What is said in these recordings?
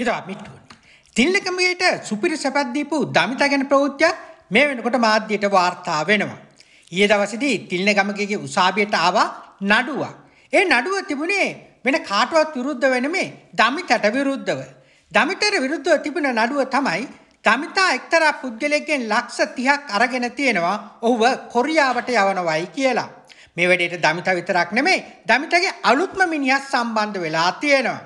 හිතාමිට්ටුවනි. තිල්ලකමයට සුපිරි සැපත්දීපු දමිතා ගැන ප්‍රවෘත්තියක් මේ වෙනකොට මාධ්‍යයට වාර්තා වෙනවා. ඊයේ දවසේදී තිල්න ගමකගේ උසාවියට ආවා නඩුවක්. ඒ නඩුව තිබුණේ වෙන කාටවත් විරුද්ධ වෙනමේ දමිතට විරුද්ධව. දමිතට විරුද්ධව තිබුණ නඩුව තමයි දමිතා එක්තරා පුද්ගලයෙක්ගෙන් ලක්ෂ 30ක් අරගෙන තියෙනවා ඔහුව කොරියාවට යවනවයි කියලා. මේ වැඩේට දමිතා විතරක් නෙමෙයි දමිතගේ අලුත්ම මිනිහා සම්බන්ධ වෙලා තියෙනවා.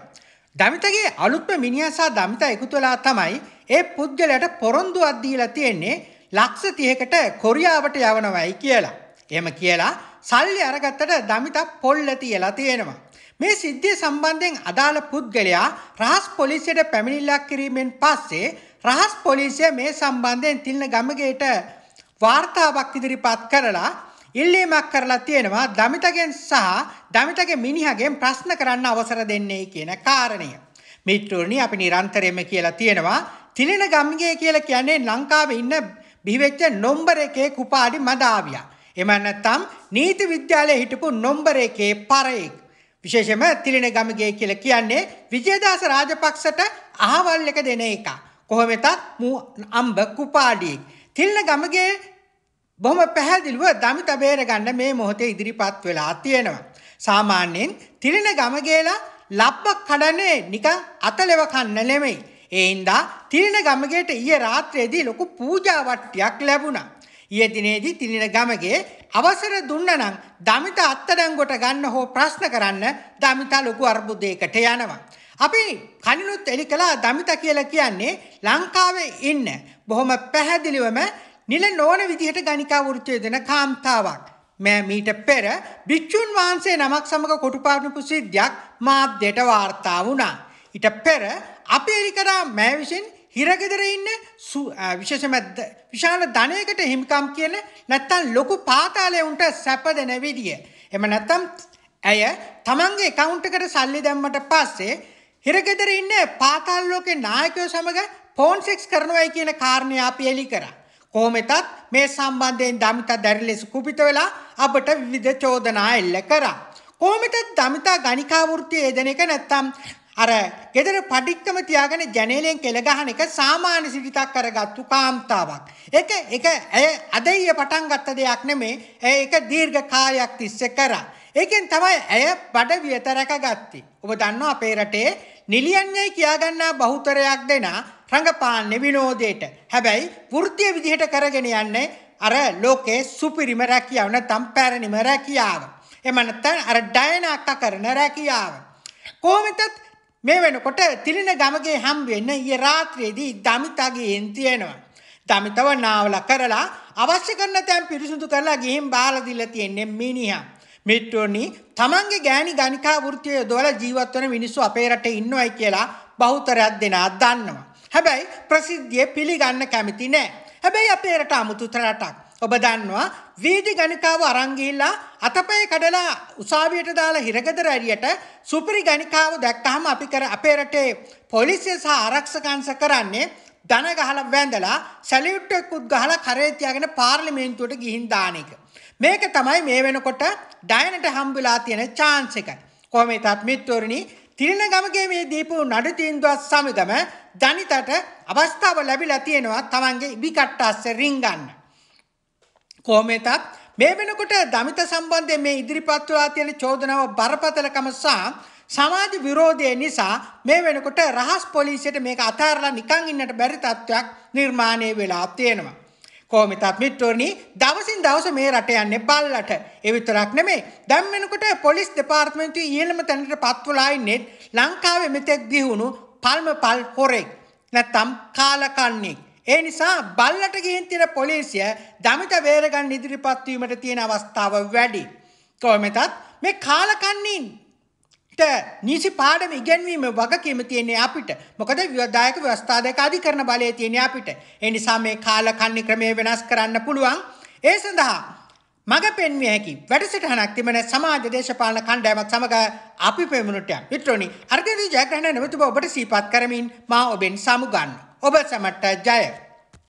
දමිතගේ අලුත්ම මිනිහසා දමිතා එකතුලා තමයි ඒ පුද්ගලයට පොරොන්දු අද්දීලා තියෙන්නේ ලක්ෂ තියකට කොරියාවට යවනවයි කියලා. එම කියලා සල්ලි අරගත්තට දමිතා පොල්ල තියලා තියෙනවා. මේ සිද්ධිය සම්බන්ධයෙන් අදාළ පුද්ගලයා රහස් පොලිසියට පැමිණිල්ලක් කිරීමෙන් පස්සේ රහස් පොලිසිය මේ සම්බන්ධයෙන් තිල්න ගමගේට වාර්තාවක් ඉදිරිපත් කරලා ඉල්ලීමක් කරලා තියෙනවා දමිතගෙන් සහ දමිතගේ මිනිහගෙන් ප්‍රශ්න කරන්න අවසර දෙන්නේ කියන කාරණය. මිත්‍රෝනි අපි නිරන්තරයෙන්ම කියලා තියෙනවා තිලෙන ගම්ගේ කියලා කියන්නේ ලංකාවේ ඉන්න බිහිවෙච්ච නොම්බර එකේ කුපාඩි මදාවියා. එම නැත්නම් නීති විද්‍යාලයේ හිටපු නොම්බර එකේ පරයෙක්. විශේෂයෙන්ම තිලින ගමගේ කියලා කියන්නේ විජයදාස රාජපක්ෂට අහවල් එක දෙන එක. කොහොමෙතත් මූ අම්බ කුපාඩියෙක්. තිලින ගමගේ බොහොම පැහැදිලිව දමිත බේරගන්න මේ මොහොතේ ඉදිරිපත් වෙලා තියෙනවා. සාමාන්‍යයෙන් තිරෙන ගම ගේලා ලබ්බ කඩන්නේ නිකන් අතලෙව කන්න නෙමෙයි. ඒ හින්දා තිරෙන ගමගේට ඊයේ රාත්‍රියේදී ලොකු පූජා වට්ටියක් ලැබුණා. ඊයේ දිනේදී තිරෙන ගමගේ අවසර දුන්නා නම් දමිත අත්අඩංගුවට ගන්න හෝ ප්‍රශ්න කරන්න දමිත ලොකු අර්බුදයකට යනවා. අපි කලිනුත් එලි කළා දමිත කියලා කියන්නේ ලංකාවේ ඉන්න බොහොම පැහැදිලිවම නිල නොවන විදිහට ගණිකා වෘත්තිය දෙන කාන්තාවක්. මෑ මීට පෙර භික්‍ෂූන් වහන්සේ නමක් සමඟ කොටුපාටනිපු සිද්ධයක් මාධ්‍යයට වාර්තා වුණා. ඊට පෙර අපේරිකරා මෑ විසින් හිරගෙදර ඉන්න විශේෂම විශාල ධනයකට හිමිකම් කියන නැත්තම් ලොකු පාතාලය උන්ට සැප දෙන විදිය. එම නැත්තම් ඇය තමන්ගේ එකවුන්ට එකට සල්ලි දැම්මට පස්සේ හිරගෙදර ඉන්න පාතාල් ලෝකේ නායකයෝ සමග ෆෝන් සෙක්ස් කරනවායි කියන කාරණේ අපි එලි කරා. කොහොමෙතත් මේ සම්බන්ධයෙන් දමිතා දැරි ලෙස කුපිත වෙලා අපට විවිධ චෝදනා එල්ල කරා. කොහොමෙතත් දමිතා ගණිකා වෘත්තිය යෙදෙන එක නැත්තම් අර ගෙදර පඩික්කම තියාගෙන ජනේලෙන් කෙළ ගහන එක සාමාන්‍ය සිරිතක් කරගත්තු කාන්තාවක්. ඒක ඒක ඇය අද ඊයේ පටන් ගත්ත දෙයක් නෙමේ. ඒක දීර්ඝ කාලයක් තිස්සේ කරා. ඒකෙන් තමයි ඇය බඩ වියත රැකගත්තේ. ඔබ දන්නවා අපේ රටේ නිලියන්යයි කියාගන්නා බහුතරයක් දෙනා රඟපාන්නේ විනෝදයට. හැබැයි වෘත්තිය විදිහට කරගෙන යන්නේ අර ලෝකේ සුපිරිම රැකියාව නැත්නම් පැරණිම රැකියාව. එහෙම නැත්නම් අර ඩයනාක කරන රැකියාව. කොහොමද මේ වෙනකොට තිලින ගමගේ හම් වෙන්න ඊයේ රාත්‍රියේදී දමිතගේ එන් තියෙනවා. දමිතව නාවල කරලා අවශ්‍ය කරන තැන් පිරිසිදු කරලා ගිහින් බාලා දීලා තියෙන්නේ මිනිහා. මිත්‍රෝනි තමන්ගේ ගෑණි ගණිකා වෘත්තිය යොදවලා ජීවත් වෙන මිනිස්සු අපේ රටේ ඉන්නවයි කියලා බහුතරයක් දෙනා දන්නවා. හැබැයි ප්‍රසිද්ධිය පිළිගන්න කැමති නෑ. හැබැයි අපේ රට 아무තු රටක්. ඔබ දන්නවා වීදි ගණිකාව අරන් ගිහිල්ලා අතපය කඩලා උසාවියට දාලා හිරගෙදර ඇරියට සුපිරි ගණිකාව දැක්කහම අපි කර අපේ රටේ පොලිසිය සහ ආරක්ෂකංශ කරන්නේ දන ගහලා වැඳලා සැලියුට් එකකුත් ගහලා කරේ තියාගෙන පාර්ලිමේන්තුවට ගිහින් දාන එක. මේක තමයි මේ වෙනකොට ඩයනට හම්බුලා තියෙන chance එක. කොහොම හිතත් මිත්වරුනි තිරණගමගේ මේ දීපු නඩු තීන්දුවත් සමගම දනිතට අවස්ථාව ලැබිලා තියෙනවා තමන්ගේ ඉබිකට්ටස්ස රිංගන්න. කොහොමෙතත් මේ වෙනකොට දමිත සම්බන්ධයෙන් මේ ඉදිරිපත් වෙලා තියෙන චෝදනාව බරපතලකම සහ සමාජ විරෝධය නිසා මේ වෙනකොට රහස් පොලිසියට මේක අතහැරලා නිකන් ඉන්නට බැරි තත්ත්වයක් නිර්මාණය වෙලා තියෙනවා. කොහොමිතත් මිත්‍රවරණි දවසින් දවස මේ රට යන්නේ බල්ලට. ඒ විතරක් නෙමෙයි. දැන් වෙනකොට පොලිස් දෙපාර්තමේන්තුවේ ඉහළම තැනට පත්වලා ඉන්නේ ලංකාවේ මෙතෙක් දිහුණු පල්මපල් හොරෙක්. නැත්තම් කාලකන්ණෙක්. ඒ නිසා බල්ලට ගිහින් තියෙන පොලිසිය දමිත වේරගන් ඉදිරිපත් වීමට තියෙන අවස්ථාව වැඩි. කොහොමදත් මේ කාලකන්ණීන් ට නිසි පාඩම ඉගැන්වීම වගකීම තියන්නේ අපිට මොකද විවදායක ව්‍යවස්ථාධකාධි කරන බලය තියෙන අපිට එනිසා මේ කාල කන්නි ක්‍රමය වෙනස් කරන්න පුළුවන් ඒ සඳහා මඟ පෙන්විය හැකි වැඩසටහනක් තිබෙන සමාජ දේශපාලන කණ්ඩෑමත් සමඟ අපි පෙමුණුටය මිත්‍රෝනි අර්ගදී ජයග්‍රහණ නැවතුබ ඔබට සීපත් කරමින් මා ඔබෙන් සමුගන්න ඔබ සමට්ට ජය